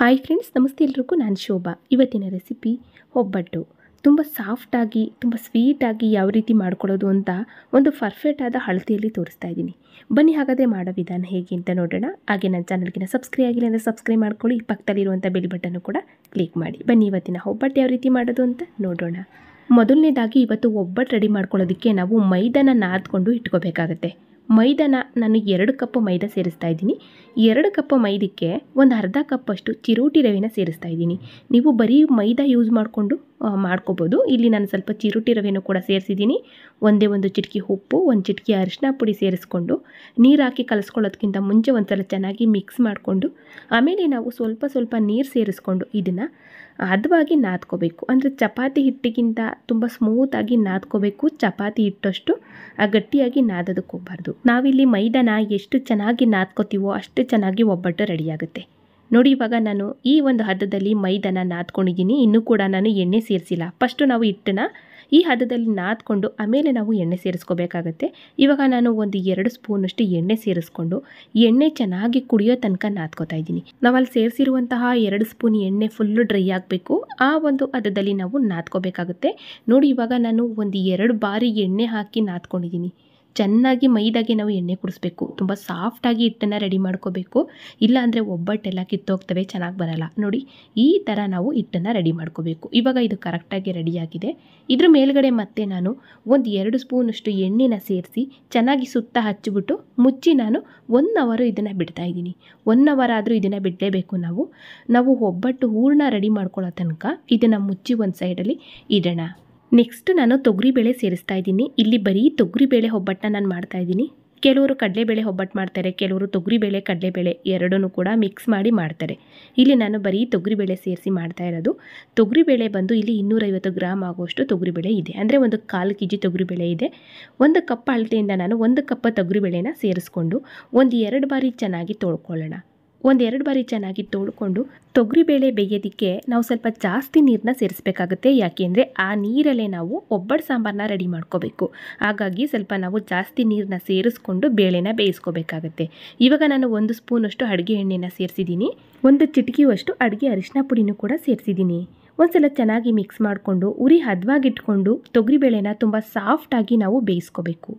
hi friends ನಮಸ್ತೆ ಎಲ್ರಿಗೂ ನಾನು ಶೋಭಾ ಇವತ್ತಿನ ರೆಸಿಪಿ ಒಬ್ಬಟ್ಟು ತುಂಬ ಸಾಫ್ಟಾಗಿ ತುಂಬ ಸ್ವೀಟಾಗಿ ಯಾವ ರೀತಿ ಮಾಡ್ಕೊಳ್ಳೋದು ಅಂತ ಒಂದು ಪರ್ಫೆಕ್ಟ್ ಆದ ಅಳತೆಯಲ್ಲಿ ತೋರಿಸ್ತಾ ಇದ್ದೀನಿ ಬನ್ನಿ ಹಾಗಾದರೆ ಮಾಡೋ ವಿಧಾನ ಹೇಗೆ ಅಂತ ನೋಡೋಣ ಹಾಗೆ ನನ್ನ ಚಾನಲ್ಗಿನ ಸಬ್ಸ್ಕ್ರೈಬ್ ಆಗಿಲ್ಲ ಅಂದರೆ ಸಬ್ಸ್ಕ್ರೈಬ್ ಮಾಡ್ಕೊಳ್ಳಿ ಪಕ್ಕದಲ್ಲಿರುವಂಥ ಬೆಲ್ ಬಟನ್ನು ಕೂಡ ಕ್ಲಿಕ್ ಮಾಡಿ ಬನ್ನಿ ಇವತ್ತಿನ ಒಬ್ಬಟ್ಟು ಯಾವ ರೀತಿ ಮಾಡೋದು ಅಂತ ನೋಡೋಣ ಮೊದಲನೇದಾಗಿ ಇವತ್ತು ಒಬ್ಬಟ್ಟು ರೆಡಿ ಮಾಡ್ಕೊಳ್ಳೋದಕ್ಕೆ ನಾವು ಮೈದಾನ ನಾದ್ಕೊಂಡು ಇಟ್ಕೋಬೇಕಾಗತ್ತೆ ಮೈದಾನ ನಾನು ಎರಡು ಕಪ್ಪು ಮೈದಾ ಸೇರಿಸ್ತಾ ಇದ್ದೀನಿ ಎರಡು ಕಪ್ಪು ಮೈದಕ್ಕೆ ಒಂದು ಅರ್ಧ ಕಪ್ಪಷ್ಟು ಚಿರೋಟಿ ರವಿನ ಸೇರಿಸ್ತಾ ಇದ್ದೀನಿ ನೀವು ಬರೀ ಮೈದಾ ಯೂಸ್ ಮಾಡಿಕೊಂಡು ಮಾಡ್ಕೋಬೋದು ಇಲ್ಲಿ ನಾನು ಸ್ವಲ್ಪ ಚಿರುಟಿ ರವೆನೂ ಕೂಡ ಸೇರಿಸಿದ್ದೀನಿ ಒಂದೇ ಒಂದು ಚಿಟಕಿ ಉಪ್ಪು ಒಂದು ಚಿಟಕಿ ಅರಿಶಿನ ಪುಡಿ ಸೇರಿಸ್ಕೊಂಡು ನೀರು ಹಾಕಿ ಕಲಸ್ಕೊಳ್ಳೋದಕ್ಕಿಂತ ಮುಂಚೆ ಒಂದ್ಸಲ ಚೆನ್ನಾಗಿ ಮಿಕ್ಸ್ ಮಾಡಿಕೊಂಡು ಆಮೇಲೆ ನಾವು ಸ್ವಲ್ಪ ಸ್ವಲ್ಪ ನೀರು ಸೇರಿಸ್ಕೊಂಡು ಇದನ್ನು ಹದವಾಗಿ ನಾದ್ಕೋಬೇಕು ಅಂದರೆ ಚಪಾತಿ ಹಿಟ್ಟಿಗಿಂತ ತುಂಬ ಸ್ಮೂತಾಗಿ ನಾದ್ಕೋಬೇಕು ಚಪಾತಿ ಹಿಟ್ಟಷ್ಟು ಗಟ್ಟಿಯಾಗಿ ನಾದೋದಕ್ಕೆ ಹೋಗ್ಬಾರ್ದು ನಾವಿಲ್ಲಿ ಮೈದಾನ ಎಷ್ಟು ಚೆನ್ನಾಗಿ ನಾದ್ಕೋತೀವೋ ಅಷ್ಟು ಚೆನ್ನಾಗಿ ಒಬ್ಬಟ್ಟು ರೆಡಿಯಾಗುತ್ತೆ ನೋಡಿ ಇವಾಗ ನಾನು ಈ ಒಂದು ಹದದಲ್ಲಿ ಮೈದಾನ ನಾದ್ಕೊಂಡಿದ್ದೀನಿ ಇನ್ನೂ ಕೂಡ ನಾನು ಎಣ್ಣೆ ಸೇರಿಸಿಲ್ಲ ಫಸ್ಟು ನಾವು ಹಿಟ್ಟನ್ನ ಈ ಹದದಲ್ಲಿ ನಾದ್ಕೊಂಡು ಆಮೇಲೆ ನಾವು ಎಣ್ಣೆ ಸೇರಿಸ್ಕೋಬೇಕಾಗತ್ತೆ ಇವಾಗ ನಾನು ಒಂದು ಎರಡು ಸ್ಪೂನಷ್ಟು ಎಣ್ಣೆ ಸೇರಿಸ್ಕೊಂಡು ಎಣ್ಣೆ ಚೆನ್ನಾಗಿ ಕುಡಿಯೋ ತನಕ ನಾದ್ಕೋತಾ ಇದ್ದೀನಿ ನಾವಲ್ಲಿ ಸೇರಿಸಿರುವಂತಹ ಎರಡು ಸ್ಪೂನ್ ಎಣ್ಣೆ ಫುಲ್ಲು ಡ್ರೈ ಆಗಬೇಕು ಆ ಒಂದು ಹದದಲ್ಲಿ ನಾವು ನಾದ್ಕೋಬೇಕಾಗುತ್ತೆ ನೋಡಿ ಇವಾಗ ನಾನು ಒಂದು ಎರಡು ಬಾರಿ ಎಣ್ಣೆ ಹಾಕಿ ನಾದ್ಕೊಂಡಿದ್ದೀನಿ ಚೆನ್ನಾಗಿ ಮೈದಾಗೆ ನಾವು ಎಣ್ಣೆ ಕುಡಿಸ್ಬೇಕು ತುಂಬ ಸಾಫ್ಟಾಗಿ ಹಿಟ್ಟನ್ನು ರೆಡಿ ಮಾಡ್ಕೋಬೇಕು ಇಲ್ಲಾಂದರೆ ಒಬ್ಬಟ್ಟೆಲ್ಲ ಕಿತ್ತೋಗ್ತವೆ ಚೆನ್ನಾಗಿ ಬರಲ್ಲ ನೋಡಿ ಈ ಥರ ನಾವು ಹಿಟ್ಟನ್ನು ರೆಡಿ ಮಾಡ್ಕೋಬೇಕು ಇವಾಗ ಇದು ಕರೆಕ್ಟಾಗಿ ರೆಡಿಯಾಗಿದೆ ಇದ್ರ ಮೇಲ್ಗಡೆ ಮತ್ತೆ ನಾನು ಒಂದು ಎರಡು ಸ್ಪೂನಷ್ಟು ಎಣ್ಣೆನ ಸೇರಿಸಿ ಚೆನ್ನಾಗಿ ಸುತ್ತ ಹಚ್ಚಿಬಿಟ್ಟು ಮುಚ್ಚಿ ನಾನು ಒನ್ ಅವರು ಇದನ್ನು ಬಿಡ್ತಾ ಇದ್ದೀನಿ ಒನ್ ಅವರ್ ಆದರೂ ಇದನ್ನು ಬಿಡಲೇಬೇಕು ನಾವು ನಾವು ಒಬ್ಬಟ್ಟು ಹೂರಣ ರೆಡಿ ಮಾಡ್ಕೊಳ್ಳೋ ತನಕ ಇದನ್ನು ಮುಚ್ಚಿ ಒಂದು ಸೈಡಲ್ಲಿ ಇಡೋಣ ನೆಕ್ಸ್ಟ್ ನಾನು ತೊಗರಿಬೇಳೆ ಸೇರಿಸ್ತಾ ಇದ್ದೀನಿ ಇಲ್ಲಿ ಬರೀ ತೊಗರಿಬೇಳೆ ಒಬ್ಬಟ್ಟನ್ನ ನಾನು ಮಾಡ್ತಾ ಇದ್ದೀನಿ ಕೆಲವರು ಕಡಲೆಬೇಳೆ ಒಬ್ಬಟ್ಟು ಮಾಡ್ತಾರೆ ಕೆಲವರು ತೊಗರಿಬೇಳೆ ಕಡಲೆಬೇಳೆ ಎರಡೂ ಕೂಡ ಮಿಕ್ಸ್ ಮಾಡಿ ಮಾಡ್ತಾರೆ ಇಲ್ಲಿ ನಾನು ಬರೀ ತೊಗರಿಬೇಳೆ ಸೇರಿಸಿ ಮಾಡ್ತಾ ಇರೋದು ತೊಗರಿಬೇಳೆ ಬಂದು ಇಲ್ಲಿ ಇನ್ನೂರೈವತ್ತು ಗ್ರಾಮ್ ಆಗುವಷ್ಟು ತೊಗರಿಬೇಳೆ ಇದೆ ಅಂದರೆ ಒಂದು ಕಾಲು ಕೆ ಜಿ ತೊಗರಿಬೇಳೆ ಇದೆ ಒಂದು ಕಪ್ ಅಳತೆಯಿಂದ ನಾನು ಒಂದು ಕಪ್ ತೊಗರಿಬೇಳೆನ ಸೇರಿಸ್ಕೊಂಡು ಒಂದು ಎರಡು ಬಾರಿ ಚೆನ್ನಾಗಿ ತೊಳ್ಕೊಳ್ಳೋಣ ಒಂದೆರಡು ಬಾರಿ ಚೆನ್ನಾಗಿ ತೊಳ್ಕೊಂಡು ತೊಗರಿಬೇಳೆ ಬೇಯೋದಕ್ಕೆ ನಾವು ಸ್ವಲ್ಪ ಜಾಸ್ತಿ ನೀರನ್ನ ಸೇರಿಸಬೇಕಾಗುತ್ತೆ ಯಾಕೆಂದರೆ ಆ ನೀರಲ್ಲೇ ನಾವು ಒಬ್ಬಟ್ಟು ಸಾಂಬಾರನ್ನ ರೆಡಿ ಮಾಡ್ಕೋಬೇಕು ಹಾಗಾಗಿ ಸ್ವಲ್ಪ ನಾವು ಜಾಸ್ತಿ ನೀರನ್ನ ಸೇರಿಸ್ಕೊಂಡು ಬೇಳೆನ ಬೇಯಿಸ್ಕೋಬೇಕಾಗತ್ತೆ ಇವಾಗ ನಾನು ಒಂದು ಸ್ಪೂನಷ್ಟು ಅಡುಗೆ ಎಣ್ಣೆನ ಸೇರಿಸಿದ್ದೀನಿ ಒಂದು ಚಿಟಕಿಯುವಷ್ಟು ಅಡುಗೆ ಅರಿಶಿನ ಪುಡಿನೂ ಕೂಡ ಸೇರಿಸಿದ್ದೀನಿ ಒಂದ್ಸಲ ಚೆನ್ನಾಗಿ ಮಿಕ್ಸ್ ಮಾಡಿಕೊಂಡು ಉರಿ ಹದವಾಗಿಟ್ಕೊಂಡು ತೊಗರಿಬೇಳೆನ ತುಂಬ ಸಾಫ್ಟಾಗಿ ನಾವು ಬೇಯಿಸ್ಕೋಬೇಕು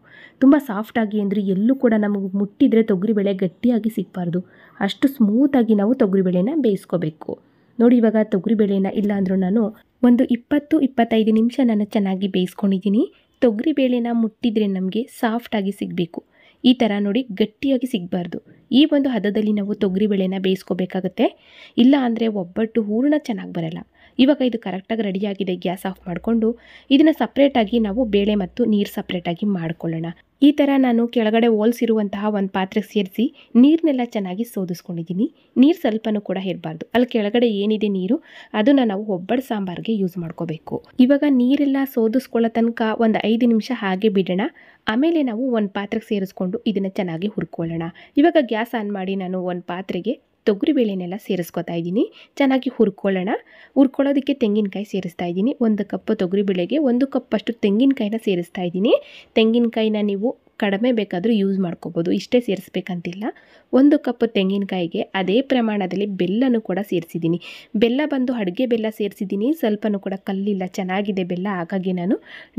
ತುಂಬ ಸಾಫ್ಟಾಗಿ ಅಂದರೆ ಎಲ್ಲೂ ಕೂಡ ನಮಗೆ ಮುಟ್ಟಿದರೆ ತೊಗರಿಬೇಳೆ ಗಟ್ಟಿಯಾಗಿ ಸಿಗಬಾರ್ದು ಅಷ್ಟು ಸ್ಮೂತಾಗಿ ನಾವು ತೊಗರಿಬೇಳೆನ ಬೇಯಿಸ್ಕೋಬೇಕು ನೋಡಿ ಇವಾಗ ತೊಗರಿಬೇಳೆನ ಇಲ್ಲಾಂದ್ರೂ ನಾನು ಒಂದು ಇಪ್ಪತ್ತು ಇಪ್ಪತ್ತೈದು ನಿಮಿಷ ನಾನು ಚೆನ್ನಾಗಿ ಬೇಯಿಸ್ಕೊಂಡಿದ್ದೀನಿ ತೊಗರಿಬೇಳೆನ ಮುಟ್ಟಿದರೆ ನಮಗೆ ಸಾಫ್ಟಾಗಿ ಸಿಗಬೇಕು ಈ ಥರ ನೋಡಿ ಗಟ್ಟಿಯಾಗಿ ಸಿಗಬಾರ್ದು ಈ ಒಂದು ಹದದಲ್ಲಿ ನಾವು ತೊಗರಿ ಬೇಳೆನ ಬೇಯಿಸ್ಕೋಬೇಕಾಗತ್ತೆ ಇಲ್ಲ ಅಂದರೆ ಒಬ್ಬಟ್ಟು ಹೂರಣ ಚೆನ್ನಾಗಿ ಬರಲ್ಲ ಇವಾಗ ಇದು ಕರೆಕ್ಟಾಗಿ ರೆಡಿಯಾಗಿದೆ ಗ್ಯಾಸ್ ಆಫ್ ಮಾಡಿಕೊಂಡು ಇದನ್ನು ಸಪ್ರೇಟಾಗಿ ನಾವು ಬೇಳೆ ಮತ್ತು ನೀರು ಸಪ್ರೇಟಾಗಿ ಮಾಡ್ಕೊಳ್ಳೋಣ ಈ ಥರ ನಾನು ಕೆಳಗಡೆ ಹೋಲ್ಸಿರುವಂತಹ ಒಂದು ಪಾತ್ರೆಗೆ ಸೇರಿಸಿ ನೀರನ್ನೆಲ್ಲ ಚೆನ್ನಾಗಿ ಸೋದಿಸ್ಕೊಂಡಿದ್ದೀನಿ ನೀರು ಸ್ವಲ್ಪನೂ ಕೂಡ ಇರಬಾರ್ದು ಅಲ್ಲಿ ಕೆಳಗಡೆ ಏನಿದೆ ನೀರು ಅದನ್ನು ನಾವು ಒಬ್ಬಟ್ಟು ಸಾಂಬಾರಿಗೆ ಯೂಸ್ ಮಾಡ್ಕೋಬೇಕು ಇವಾಗ ನೀರೆಲ್ಲ ಸೋದಿಸ್ಕೊಳ್ಳೋ ತನಕ ಒಂದು ಐದು ನಿಮಿಷ ಹಾಗೆ ಬಿಡೋಣ ಆಮೇಲೆ ನಾವು ಒಂದು ಪಾತ್ರೆಗೆ ಸೇರಿಸ್ಕೊಂಡು ಇದನ್ನು ಚೆನ್ನಾಗಿ ಹುರ್ಕೊಳ್ಳೋಣ ಇವಾಗ ಗ್ಯಾಸ್ ಆನ್ ಮಾಡಿ ನಾನು ಒಂದು ಪಾತ್ರೆಗೆ ತೊಗರಿಬೇಳೆನೆಲ್ಲ ಸೇರಿಸ್ಕೊತಾ ಇದ್ದೀನಿ ಚೆನ್ನಾಗಿ ಹುರ್ಕೊಳ್ಳೋಣ ಹುರ್ಕೊಳ್ಳೋದಕ್ಕೆ ತೆಂಗಿನಕಾಯಿ ಸೇರಿಸ್ತಾ ಇದ್ದೀನಿ ಒಂದು ಕಪ್ ತೊಗರಿಬೇಳೆಗೆ ಒಂದು ಕಪ್ಪಷ್ಟು ತೆಂಗಿನಕಾಯಿನ ಸೇರಿಸ್ತಾ ಇದ್ದೀನಿ ತೆಂಗಿನಕಾಯಿನ ನೀವು ಕಡಿಮೆ ಬೇಕಾದರೂ ಯೂಸ್ ಮಾಡ್ಕೋಬೋದು ಇಷ್ಟೇ ಸೇರಿಸ್ಬೇಕಂತಿಲ್ಲ ಒಂದು ಕಪ್ ತೆಂಗಿನಕಾಯಿಗೆ ಅದೇ ಪ್ರಮಾಣದಲ್ಲಿ ಬೆಲ್ಲನೂ ಕೂಡ ಸೇರಿಸಿದ್ದೀನಿ ಬೆಲ್ಲ ಬಂದು ಅಡುಗೆ ಬೆಲ್ಲ ಸೇರಿಸಿದ್ದೀನಿ ಸ್ವಲ್ಪನೂ ಕೂಡ ಕಲ್ಲಿಲ್ಲ ಚೆನ್ನಾಗಿದೆ ಬೆಲ್ಲ ಹಾಗಾಗಿ ನಾನು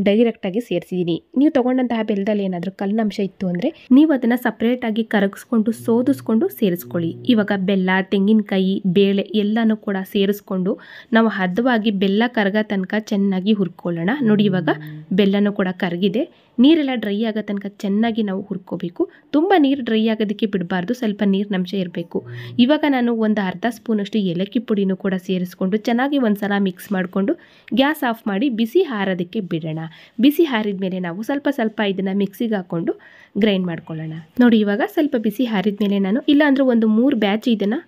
ಡೈರೆಕ್ಟಾಗಿ ಸೇರಿಸಿದ್ದೀನಿ ನೀವು ತೊಗೊಂಡಂತಹ ಬೆಲ್ಲದಲ್ಲಿ ಏನಾದರೂ ಕಲ್ಲಿನಂಶ ಇತ್ತು ಅಂದರೆ ನೀವು ಅದನ್ನು ಸಪ್ರೇಟಾಗಿ ಕರಗಿಸ್ಕೊಂಡು ಸೋದಿಸ್ಕೊಂಡು ಸೇರಿಸ್ಕೊಳ್ಳಿ ಇವಾಗ ಬೆಲ್ಲ ತೆಂಗಿನಕಾಯಿ ಬೇಳೆ ಎಲ್ಲನೂ ಕೂಡ ಸೇರಿಸ್ಕೊಂಡು ನಾವು ಹದವಾಗಿ ಬೆಲ್ಲ ಕರಗ ತನಕ ಚೆನ್ನಾಗಿ ಹುರ್ಕೊಳ್ಳೋಣ ನೋಡಿ ಇವಾಗ ಬೆಲ್ಲನೂ ಕೂಡ ಕರಗಿದೆ ನೀರೆಲ್ಲ ಡ್ರೈ ಆಗೋ ತನಕ ಚೆನ್ನಾಗಿ ನಾವು ಹುರ್ಕೋಬೇಕು ತುಂಬ ನೀರು ಡ್ರೈ ಆಗೋದಕ್ಕೆ ಬಿಡಬಾರ್ದು ಸ್ವಲ್ಪ ನೀರಿನಂಶ ಇರಬೇಕು ಇವಾಗ ನಾನು ಒಂದು ಅರ್ಧ ಸ್ಪೂನಷ್ಟು ಏಲಕ್ಕಿ ಪುಡಿನೂ ಕೂಡ ಸೇರಿಸ್ಕೊಂಡು ಚೆನ್ನಾಗಿ ಒಂದು ಸಲ ಮಿಕ್ಸ್ ಮಾಡಿಕೊಂಡು ಗ್ಯಾಸ್ ಆಫ್ ಮಾಡಿ ಬಿಸಿ ಹಾರೋದಕ್ಕೆ ಬಿಡೋಣ ಬಿಸಿ ಹಾರಿದ ಮೇಲೆ ನಾವು ಸ್ವಲ್ಪ ಸ್ವಲ್ಪ ಇದನ್ನು ಮಿಕ್ಸಿಗೆ ಹಾಕ್ಕೊಂಡು ಗ್ರೈಂಡ್ ಮಾಡ್ಕೊಳ್ಳೋಣ ನೋಡಿ ಇವಾಗ ಸ್ವಲ್ಪ ಬಿಸಿ ಹಾರಿದ ಮೇಲೆ ನಾನು ಇಲ್ಲಾಂದರೆ ಒಂದು ಮೂರು ಬ್ಯಾಚ್ ಇದನ್ನು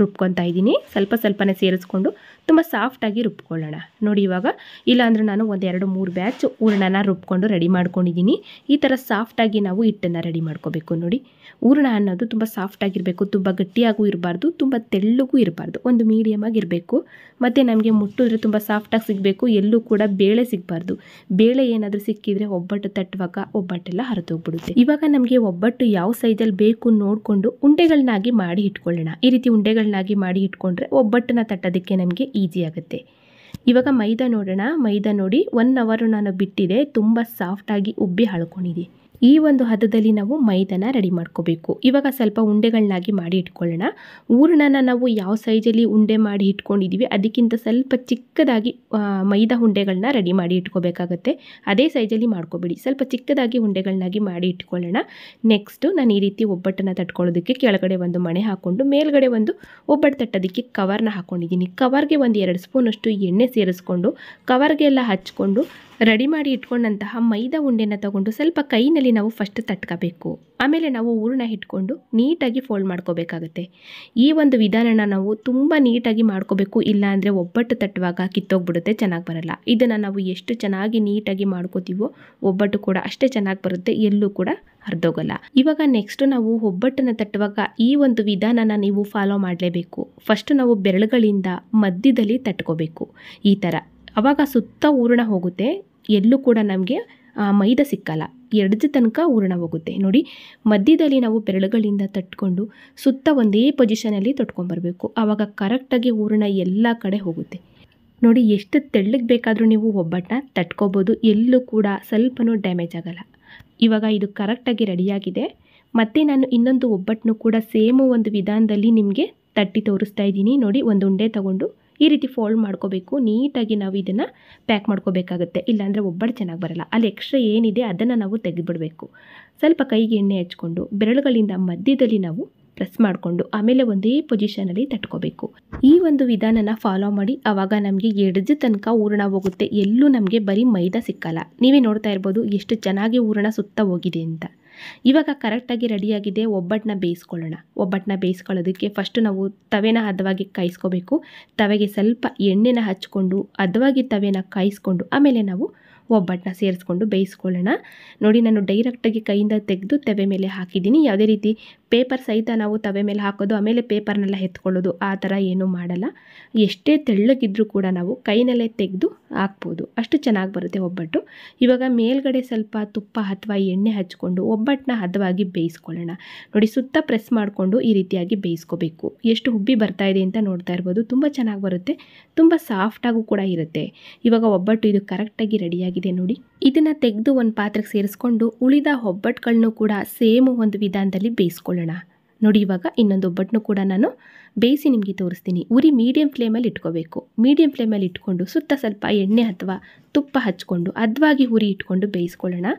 ರುಬ್ಕೊತಾ ಇದ್ದೀನಿ ಸ್ವಲ್ಪ ಸ್ವಲ್ಪನೇ ಸೇರಿಸ್ಕೊಂಡು ತುಂಬ ಸಾಫ್ಟಾಗಿ ರುಬ್ಕೊಳ್ಳೋಣ ನೋಡಿ ಇವಾಗ ಇಲ್ಲಾಂದ್ರೆ ನಾನು ಒಂದು ಎರಡು ಮೂರು ಬ್ಯಾಚ್ ಹೂರ್ಣನ ರುಬ್ಕೊಂಡು ರೆಡಿ ಮಾಡ್ಕೊಂಡಿದ್ದೀನಿ ಈ ಥರ ಸಾಫ್ಟಾಗಿ ನಾವು ಹಿಟ್ಟನ್ನು ರೆಡಿ ಮಾಡ್ಕೋಬೇಕು ನೋಡಿ ಹೂರ್ಣ ಅನ್ನೋದು ತುಂಬ ಸಾಫ್ಟಾಗಿರಬೇಕು ತುಂಬ ಗಟ್ಟಿಯಾಗೂ ಇರಬಾರ್ದು ತುಂಬ ತೆಳ್ಳಗೂ ಇರಬಾರ್ದು ಒಂದು ಮೀಡಿಯಮಾಗಿರಬೇಕು ಮತ್ತು ನಮಗೆ ಮುಟ್ಟಿದ್ರೆ ತುಂಬ ಸಾಫ್ಟಾಗಿ ಸಿಗಬೇಕು ಎಲ್ಲೂ ಕೂಡ ಬೇಳೆ ಸಿಗಬಾರ್ದು ಬೇಳೆ ಏನಾದರೂ ಸಿಕ್ಕಿದರೆ ಒಬ್ಬಟ್ಟು ತಟ್ಟುವಾಗ ಒಬ್ಬಟ್ಟೆಲ್ಲ ಹರಿದೋಗ್ಬಿಡುತ್ತೆ ಇವಾಗ ನಮಗೆ ಒಬ್ಬಟ್ಟು ಯಾವ ಸೈಜಲ್ಲಿ ಬೇಕು ನೋಡಿಕೊಂಡು ಉಂಡೆಗಳನ್ನಾಗಿ ಮಾಡಿ ಇಟ್ಕೊಳ್ಳೋಣ ಈ ರೀತಿ ಉಂಡೆ ಉಂಡೆಗಳನ್ನಾಗಿ ಮಾಡಿ ಇಟ್ಕೊಂಡ್ರೆ ಒಬ್ಬಟ್ಟನ್ನ ತಟ್ಟೋದಕ್ಕೆ ನಮಗೆ ಈಸಿ ಆಗುತ್ತೆ ಇವಾಗ ಮೈದಾ ನೋಡೋಣ ಮೈದಾ ನೋಡಿ ಒನ್ ಅವರು ನಾನು ಬಿಟ್ಟಿದೆ ತುಂಬ ಸಾಫ್ಟಾಗಿ ಉಬ್ಬಿ ಹಳ್ಕೊಂಡಿದೆ ಈ ಒಂದು ಹದದಲ್ಲಿ ನಾವು ಮೈದನ ರೆಡಿ ಮಾಡ್ಕೋಬೇಕು ಇವಾಗ ಸ್ವಲ್ಪ ಉಂಡೆಗಳನ್ನಾಗಿ ಮಾಡಿ ಇಟ್ಕೊಳ್ಳೋಣ ಹೂರಣನ ನಾವು ಯಾವ ಸೈಜಲ್ಲಿ ಉಂಡೆ ಮಾಡಿ ಇಟ್ಕೊಂಡಿದ್ದೀವಿ ಅದಕ್ಕಿಂತ ಸ್ವಲ್ಪ ಚಿಕ್ಕದಾಗಿ ಮೈದಾ ಉಂಡೆಗಳನ್ನ ರೆಡಿ ಮಾಡಿ ಇಟ್ಕೋಬೇಕಾಗತ್ತೆ ಅದೇ ಸೈಜಲ್ಲಿ ಮಾಡ್ಕೋಬೇಡಿ ಸ್ವಲ್ಪ ಚಿಕ್ಕದಾಗಿ ಉಂಡೆಗಳನ್ನಾಗಿ ಮಾಡಿ ಇಟ್ಕೊಳ್ಳೋಣ ನೆಕ್ಸ್ಟು ನಾನು ಈ ರೀತಿ ಒಬ್ಬಟ್ಟನ್ನು ತಟ್ಕೊಳ್ಳೋದಕ್ಕೆ ಕೆಳಗಡೆ ಒಂದು ಮಣೆ ಹಾಕ್ಕೊಂಡು ಮೇಲ್ಗಡೆ ಒಂದು ಒಬ್ಬಟ್ಟು ತಟ್ಟೋದಕ್ಕೆ ಕವರ್ನ ಹಾಕ್ಕೊಂಡಿದ್ದೀನಿ ಕವರ್ಗೆ ಒಂದು ಎರಡು ಸ್ಪೂನಷ್ಟು ಎಣ್ಣೆ ಸೇರಿಸ್ಕೊಂಡು ಕವರ್ಗೆ ಹಚ್ಕೊಂಡು ರೆಡಿ ಮಾಡಿ ಇಟ್ಕೊಂಡಂತಹ ಮೈದಾ ಉಂಡೆನ ತಗೊಂಡು ಸ್ವಲ್ಪ ಕೈನಲ್ಲಿ ನಾವು ಫಸ್ಟ್ ತಟ್ಕೋಬೇಕು ಆಮೇಲೆ ನಾವು ಹೂರಣ ಇಟ್ಕೊಂಡು ನೀಟಾಗಿ ಫೋಲ್ಡ್ ಮಾಡ್ಕೋಬೇಕಾಗುತ್ತೆ ಈ ಒಂದು ವಿಧಾನನ ನಾವು ತುಂಬ ನೀಟಾಗಿ ಮಾಡ್ಕೋಬೇಕು ಇಲ್ಲಾಂದರೆ ಒಬ್ಬಟ್ಟು ತಟ್ಟುವಾಗ ಕಿತ್ತೋಗ್ಬಿಡುತ್ತೆ ಚೆನ್ನಾಗಿ ಬರಲ್ಲ ಇದನ್ನು ನಾವು ಎಷ್ಟು ಚೆನ್ನಾಗಿ ನೀಟಾಗಿ ಮಾಡ್ಕೋತೀವೋ ಒಬ್ಬಟ್ಟು ಕೂಡ ಅಷ್ಟೇ ಚೆನ್ನಾಗಿ ಬರುತ್ತೆ ಎಲ್ಲೂ ಕೂಡ ಹರಿದೋಗಲ್ಲ ಇವಾಗ ನೆಕ್ಸ್ಟ್ ನಾವು ಒಬ್ಬಟ್ಟನ್ನು ತಟ್ಟುವಾಗ ಈ ಒಂದು ವಿಧಾನನ ನೀವು ಫಾಲೋ ಮಾಡಲೇಬೇಕು ಫಸ್ಟ್ ನಾವು ಬೆರಳುಗಳಿಂದ ಮಧ್ಯದಲ್ಲಿ ತಟ್ಕೋಬೇಕು ಈ ಥರ ಆವಾಗ ಸುತ್ತ ಹೂರಣ ಹೋಗುತ್ತೆ ಎಲ್ಲೂ ಕೂಡ ನಮಗೆ ಮೈದ ಸಿಕ್ಕಲ್ಲ ಎರಡು ತನಕ ಹೂರಣ ಹೋಗುತ್ತೆ ನೋಡಿ ಮಧ್ಯದಲ್ಲಿ ನಾವು ಬೆರಳುಗಳಿಂದ ತಟ್ಕೊಂಡು ಸುತ್ತ ಒಂದೇ ಪೊಸಿಷನಲ್ಲಿ ಬರಬೇಕು ಆವಾಗ ಕರೆಕ್ಟಾಗಿ ಹೂರಣ ಎಲ್ಲ ಕಡೆ ಹೋಗುತ್ತೆ ನೋಡಿ ಎಷ್ಟು ತೆಳ್ಳಗೆ ಬೇಕಾದರೂ ನೀವು ಒಬ್ಬಟ್ಟನ್ನ ತಟ್ಕೋಬೋದು ಎಲ್ಲೂ ಕೂಡ ಸ್ವಲ್ಪನೂ ಡ್ಯಾಮೇಜ್ ಆಗಲ್ಲ ಇವಾಗ ಇದು ಕರೆಕ್ಟಾಗಿ ರೆಡಿಯಾಗಿದೆ ಮತ್ತು ನಾನು ಇನ್ನೊಂದು ಒಬ್ಬಟ್ಟನ್ನು ಕೂಡ ಸೇಮು ಒಂದು ವಿಧಾನದಲ್ಲಿ ನಿಮಗೆ ತಟ್ಟಿ ತೋರಿಸ್ತಾ ಇದ್ದೀನಿ ನೋಡಿ ಒಂದು ಉಂಡೆ ತಗೊಂಡು ಈ ರೀತಿ ಫೋಲ್ಡ್ ಮಾಡ್ಕೋಬೇಕು ನೀಟಾಗಿ ನಾವು ಇದನ್ನು ಪ್ಯಾಕ್ ಮಾಡ್ಕೋಬೇಕಾಗುತ್ತೆ ಇಲ್ಲಾಂದರೆ ಒಬ್ಬರು ಚೆನ್ನಾಗಿ ಬರಲ್ಲ ಅಲ್ಲಿ ಎಕ್ಸ್ಟ್ರಾ ಏನಿದೆ ಅದನ್ನು ನಾವು ತೆಗೆದುಬಿಡಬೇಕು ಸ್ವಲ್ಪ ಕೈಗೆ ಎಣ್ಣೆ ಹಚ್ಕೊಂಡು ಬೆರಳುಗಳಿಂದ ಮಧ್ಯದಲ್ಲಿ ನಾವು ಪ್ರೆಸ್ ಮಾಡಿಕೊಂಡು ಆಮೇಲೆ ಒಂದೇ ಪೊಸಿಷನಲ್ಲಿ ತಟ್ಕೋಬೇಕು ಈ ಒಂದು ವಿಧಾನನ ಫಾಲೋ ಮಾಡಿ ಆವಾಗ ನಮಗೆ ಎಡ್ಜ್ ತನಕ ಹೂರಣ ಹೋಗುತ್ತೆ ಎಲ್ಲೂ ನಮಗೆ ಬರೀ ಮೈದಾ ಸಿಕ್ಕಲ್ಲ ನೀವೇ ನೋಡ್ತಾ ಇರ್ಬೋದು ಎಷ್ಟು ಚೆನ್ನಾಗಿ ಹೂರಣ ಸುತ್ತ ಹೋಗಿದೆ ಅಂತ ಇವಾಗ ಕರೆಕ್ಟಾಗಿ ರೆಡಿಯಾಗಿದೆ ಒಬ್ಬಟ್ಟನ್ನ ಬೇಯಿಸ್ಕೊಳ್ಳೋಣ ಒಬ್ಬಟ್ಟನ್ನ ಬೇಯಿಸ್ಕೊಳ್ಳೋದಕ್ಕೆ ಫಸ್ಟು ನಾವು ತವೆನ ಹದವಾಗಿ ಕಾಯಿಸ್ಕೋಬೇಕು ತವೆಗೆ ಸ್ವಲ್ಪ ಎಣ್ಣೆನ ಹಚ್ಕೊಂಡು ಹದವಾಗಿ ತವೆನ ಕಾಯಿಸ್ಕೊಂಡು ಆಮೇಲೆ ನಾವು ಒಬ್ಬಟ್ಟನ್ನ ಸೇರಿಸ್ಕೊಂಡು ಬೇಯಿಸ್ಕೊಳ್ಳೋಣ ನೋಡಿ ನಾನು ಡೈರೆಕ್ಟಾಗಿ ಕೈಯಿಂದ ತೆಗೆದು ತವೆ ಮೇಲೆ ಹಾಕಿದ್ದೀನಿ ಯಾವುದೇ ರೀತಿ ಪೇಪರ್ ಸಹಿತ ನಾವು ತವೆ ಮೇಲೆ ಹಾಕೋದು ಆಮೇಲೆ ಪೇಪರ್ನೆಲ್ಲ ಎತ್ಕೊಳ್ಳೋದು ಆ ಥರ ಏನೂ ಮಾಡಲ್ಲ ಎಷ್ಟೇ ತೆಳ್ಳಗಿದ್ರೂ ಕೂಡ ನಾವು ಕೈನಲ್ಲೇ ತೆಗೆದು ಹಾಕ್ಬೋದು ಅಷ್ಟು ಚೆನ್ನಾಗಿ ಬರುತ್ತೆ ಒಬ್ಬಟ್ಟು ಇವಾಗ ಮೇಲ್ಗಡೆ ಸ್ವಲ್ಪ ತುಪ್ಪ ಅಥವಾ ಎಣ್ಣೆ ಹಚ್ಕೊಂಡು ಒಬ್ಬಟ್ಟನ್ನ ಹದವಾಗಿ ಬೇಯಿಸ್ಕೊಳ್ಳೋಣ ನೋಡಿ ಸುತ್ತ ಪ್ರೆಸ್ ಮಾಡಿಕೊಂಡು ಈ ರೀತಿಯಾಗಿ ಬೇಯಿಸ್ಕೋಬೇಕು ಎಷ್ಟು ಹುಬ್ಬಿ ಬರ್ತಾ ಇದೆ ಅಂತ ನೋಡ್ತಾ ಇರ್ಬೋದು ತುಂಬ ಚೆನ್ನಾಗಿ ಬರುತ್ತೆ ತುಂಬ ಸಾಫ್ಟಾಗೂ ಕೂಡ ಇರುತ್ತೆ ಇವಾಗ ಒಬ್ಬಟ್ಟು ಇದು ಕರೆಕ್ಟಾಗಿ ರೆಡಿಯಾಗಿದೆ ನೋಡಿ ಇದನ್ನು ತೆಗೆದು ಒಂದು ಪಾತ್ರೆಗೆ ಸೇರಿಸ್ಕೊಂಡು ಉಳಿದ ಒಬ್ಬಟ್ಟುಗಳನ್ನೂ ಕೂಡ ಸೇಮ್ ಒಂದು ವಿಧಾನದಲ್ಲಿ ಬೇಯಿಸ್ಕೊಳ್ಳೋಣ ನೋಡಿ ಇವಾಗ ಇನ್ನೊಂದು ಒಬ್ಬಟ್ಟನ್ನು ಕೂಡ ನಾನು ಬೇಯಿಸಿ ನಿಮಗೆ ತೋರಿಸ್ತೀನಿ ಉರಿ ಮೀಡಿಯಂ ಫ್ಲೇಮಲ್ಲಿ ಇಟ್ಕೋಬೇಕು ಮೀಡಿಯಂ ಫ್ಲೇಮಲ್ಲಿ ಇಟ್ಕೊಂಡು ಸುತ್ತ ಸ್ವಲ್ಪ ಎಣ್ಣೆ ಅಥವಾ ತುಪ್ಪ ಹಚ್ಕೊಂಡು ಅದ್ವಾಗಿ ಉರಿ ಇಟ್ಕೊಂಡು ಬೇಯಿಸ್ಕೊಳ್ಳೋಣ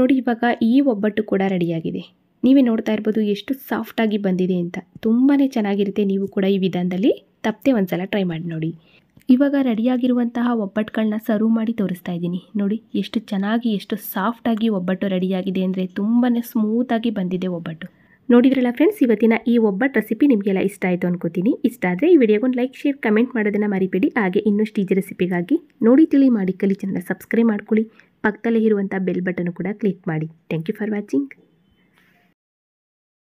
ನೋಡಿ ಇವಾಗ ಈ ಒಬ್ಬಟ್ಟು ಕೂಡ ರೆಡಿಯಾಗಿದೆ ನೀವೇ ನೋಡ್ತಾ ಇರ್ಬೋದು ಎಷ್ಟು ಸಾಫ್ಟಾಗಿ ಬಂದಿದೆ ಅಂತ ತುಂಬಾ ಚೆನ್ನಾಗಿರುತ್ತೆ ನೀವು ಕೂಡ ಈ ವಿಧಾನದಲ್ಲಿ ತಪ್ಪದೆ ಒಂದು ಸಲ ಟ್ರೈ ಮಾಡಿ ನೋಡಿ ಇವಾಗ ರೆಡಿಯಾಗಿರುವಂತಹ ಒಬ್ಬಟ್ಟುಗಳನ್ನ ಸರ್ವ್ ಮಾಡಿ ತೋರಿಸ್ತಾ ಇದ್ದೀನಿ ನೋಡಿ ಎಷ್ಟು ಚೆನ್ನಾಗಿ ಎಷ್ಟು ಸಾಫ್ಟಾಗಿ ಒಬ್ಬಟ್ಟು ರೆಡಿಯಾಗಿದೆ ಅಂದರೆ ತುಂಬಾ ಸ್ಮೂತಾಗಿ ಬಂದಿದೆ ಒಬ್ಬಟ್ಟು ನೋಡಿದ್ರಲ್ಲ ಫ್ರೆಂಡ್ಸ್ ಇವತ್ತಿನ ಈ ಒಬ್ಬಟ್ಟು ರೆಸಿಪಿ ನಿಮಗೆಲ್ಲ ಇಷ್ಟ ಆಯಿತು ಅನ್ಕೋತೀನಿ ಇಷ್ಟ ಆದರೆ ಈ ವಿಡಿಯೋಗೊಂದು ಲೈಕ್ ಶೇರ್ ಕಮೆಂಟ್ ಮಾಡೋದನ್ನು ಮರಿಬೇಡಿ ಹಾಗೆ ಇನ್ನಷ್ಟು ಈಜಿ ರೆಸಿಪಿಗಾಗಿ ನೋಡಿ ತಿಳಿ ಮಾಡಿ ಕಲಿ ಚಾನಲ್ ಸಬ್ಸ್ಕ್ರೈಬ್ ಮಾಡ್ಕೊಳ್ಳಿ ಪಕ್ಕದಲ್ಲೇ ಇರುವಂಥ ಬೆಲ್ ಬಟನ್ ಕೂಡ ಕ್ಲಿಕ್ ಮಾಡಿ ಥ್ಯಾಂಕ್ ಯು ಫಾರ್ ವಾಚಿಂಗ್